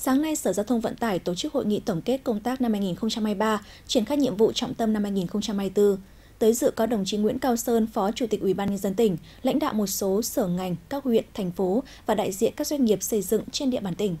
Sáng nay, Sở Giao thông Vận tải tổ chức hội nghị tổng kết công tác năm 2023, triển khai nhiệm vụ trọng tâm năm 2024. Tới dự có đồng chí Nguyễn Cao Sơn, Phó Chủ tịch Ủy ban nhân dân tỉnh, lãnh đạo một số sở ngành, các huyện, thành phố và đại diện các doanh nghiệp xây dựng trên địa bàn tỉnh.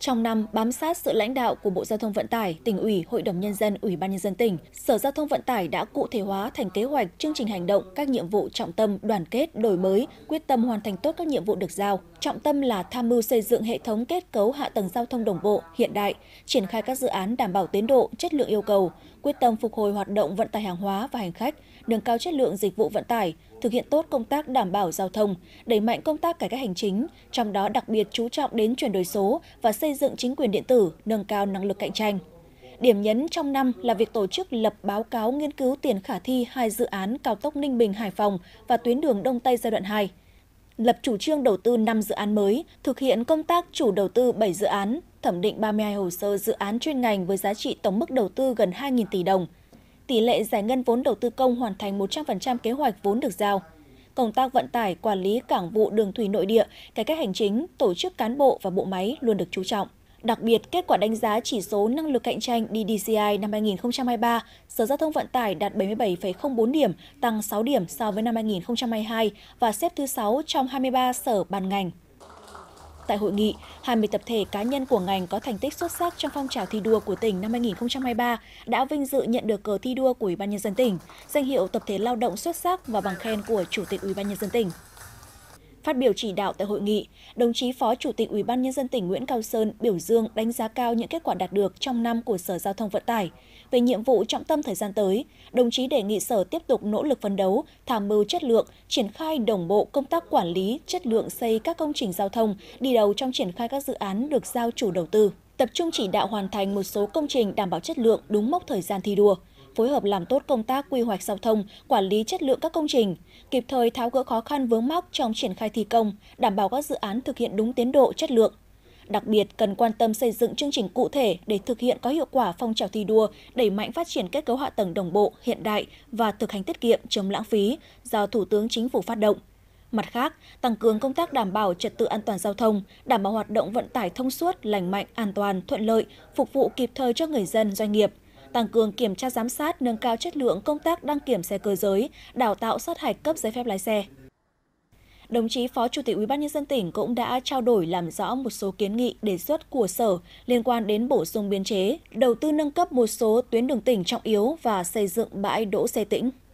Trong năm bám sát sự lãnh đạo của Bộ Giao thông Vận tải, tỉnh ủy, Hội đồng nhân dân, Ủy ban nhân dân tỉnh, Sở Giao thông Vận tải đã cụ thể hóa thành kế hoạch, chương trình hành động các nhiệm vụ trọng tâm đoàn kết, đổi mới, quyết tâm hoàn thành tốt các nhiệm vụ được giao. Trọng tâm là tham mưu xây dựng hệ thống kết cấu hạ tầng giao thông đồng bộ hiện đại, triển khai các dự án đảm bảo tiến độ, chất lượng yêu cầu, quyết tâm phục hồi hoạt động vận tải hàng hóa và hành khách, nâng cao chất lượng dịch vụ vận tải, thực hiện tốt công tác đảm bảo giao thông, đẩy mạnh công tác cải cách hành chính, trong đó đặc biệt chú trọng đến chuyển đổi số và xây dựng chính quyền điện tử, nâng cao năng lực cạnh tranh. Điểm nhấn trong năm là việc tổ chức lập báo cáo nghiên cứu tiền khả thi hai dự án cao tốc Ninh Bình Hải Phòng và tuyến đường Đông Tây giai đoạn 2 lập chủ trương đầu tư 5 dự án mới, thực hiện công tác chủ đầu tư 7 dự án, thẩm định 32 hồ sơ dự án chuyên ngành với giá trị tổng mức đầu tư gần 2.000 tỷ đồng, tỷ lệ giải ngân vốn đầu tư công hoàn thành 100% kế hoạch vốn được giao. Công tác vận tải, quản lý cảng vụ đường thủy nội địa, cải cách hành chính, tổ chức cán bộ và bộ máy luôn được chú trọng. Đặc biệt, kết quả đánh giá chỉ số năng lực cạnh tranh DDCI năm 2023, Sở Giao thông Vận tải đạt 77,04 điểm, tăng 6 điểm so với năm 2022 và xếp thứ 6 trong 23 sở ban ngành. Tại hội nghị, 20 tập thể cá nhân của ngành có thành tích xuất sắc trong phong trào thi đua của tỉnh năm 2023 đã vinh dự nhận được cờ thi đua của Ủy ban nhân dân tỉnh, danh hiệu tập thể lao động xuất sắc và bằng khen của Chủ tịch Ủy ban nhân dân tỉnh. Phát biểu chỉ đạo tại hội nghị, đồng chí Phó Chủ tịch Ủy ban Nhân dân tỉnh Nguyễn Cao Sơn biểu dương đánh giá cao những kết quả đạt được trong năm của Sở Giao thông Vận tải. Về nhiệm vụ trọng tâm thời gian tới, đồng chí đề nghị Sở tiếp tục nỗ lực phấn đấu, tham mưu chất lượng, triển khai đồng bộ công tác quản lý, chất lượng xây các công trình giao thông, đi đầu trong triển khai các dự án được giao chủ đầu tư tập trung chỉ đạo hoàn thành một số công trình đảm bảo chất lượng đúng mốc thời gian thi đua phối hợp làm tốt công tác quy hoạch giao thông, quản lý chất lượng các công trình, kịp thời tháo gỡ khó khăn vướng mắc trong triển khai thi công, đảm bảo các dự án thực hiện đúng tiến độ, chất lượng. Đặc biệt cần quan tâm xây dựng chương trình cụ thể để thực hiện có hiệu quả phong trào thi đua, đẩy mạnh phát triển kết cấu hạ tầng đồng bộ, hiện đại và thực hành tiết kiệm chống lãng phí do Thủ tướng Chính phủ phát động. Mặt khác, tăng cường công tác đảm bảo trật tự an toàn giao thông, đảm bảo hoạt động vận tải thông suốt, lành mạnh, an toàn, thuận lợi, phục vụ kịp thời cho người dân, doanh nghiệp – tăng cường kiểm tra giám sát nâng cao chất lượng công tác đăng kiểm xe cơ giới, đào tạo sát hạch cấp giấy phép lái xe. Đồng chí Phó Chủ tịch UBND tỉnh cũng đã trao đổi làm rõ một số kiến nghị đề xuất của Sở liên quan đến bổ sung biên chế, đầu tư nâng cấp một số tuyến đường tỉnh trọng yếu và xây dựng bãi đỗ xe tĩnh.